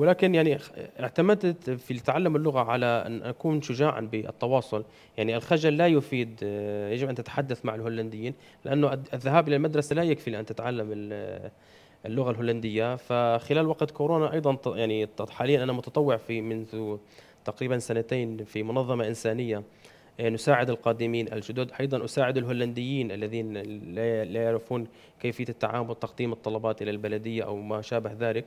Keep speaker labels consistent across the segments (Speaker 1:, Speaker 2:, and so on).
Speaker 1: ولكن يعني اعتمدت في تعلم اللغه على ان اكون شجاعا بالتواصل، يعني الخجل لا يفيد آه، يجب ان تتحدث مع الهولنديين لانه الذهاب الى المدرسه لا يكفي لان تتعلم اللغه الهولنديه، فخلال وقت كورونا ايضا يعني حاليا انا متطوع في منذ تقريبا سنتين في منظمه انسانيه آه، نساعد القادمين الجدد أيضا أساعد الهولنديين الذين لا يعرفون كيفية التعامل تقديم الطلبات إلى البلدية أو ما شابه ذلك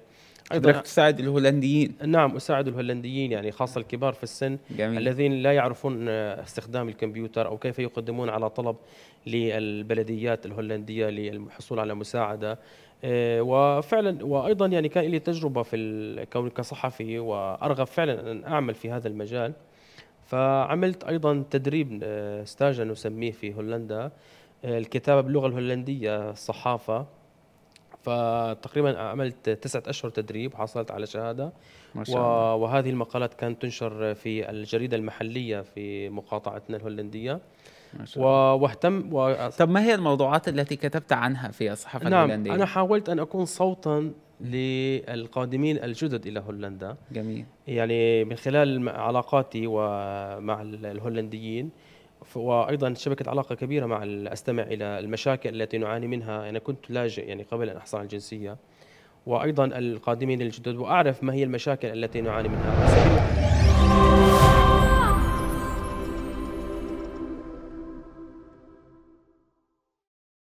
Speaker 1: أيضا تساعد الهولنديين نعم أساعد الهولنديين يعني خاصة الكبار في السن جميل. الذين لا يعرفون آه، استخدام الكمبيوتر أو كيف يقدمون على طلب للبلديات الهولندية للحصول على مساعدة آه، وفعلا وايضا يعني كان لي تجربه في كوني كصحفي وارغب فعلا ان اعمل في هذا المجال فعملت ايضا تدريب استاجا آه، نسميه في هولندا آه، الكتابه باللغه الهولنديه الصحافه فتقريبا عملت تسعة أشهر تدريب حصلت على شهادة ما شاء الله. وهذه المقالات كانت تنشر في الجريدة المحلية في مقاطعتنا الهولندية ما شاء الله. واهتم و... طب ما هي الموضوعات التي كتبت عنها في الصحافة نعم الهولندية؟ أنا حاولت أن أكون صوتا للقادمين الجدد الى هولندا جميل يعني من خلال علاقاتي ومع الهولنديين وايضا شبكه علاقه كبيره مع استمع الى المشاكل التي نعاني منها انا كنت لاجئ يعني قبل ان احصل على الجنسيه وايضا القادمين الجدد واعرف ما هي المشاكل التي نعاني منها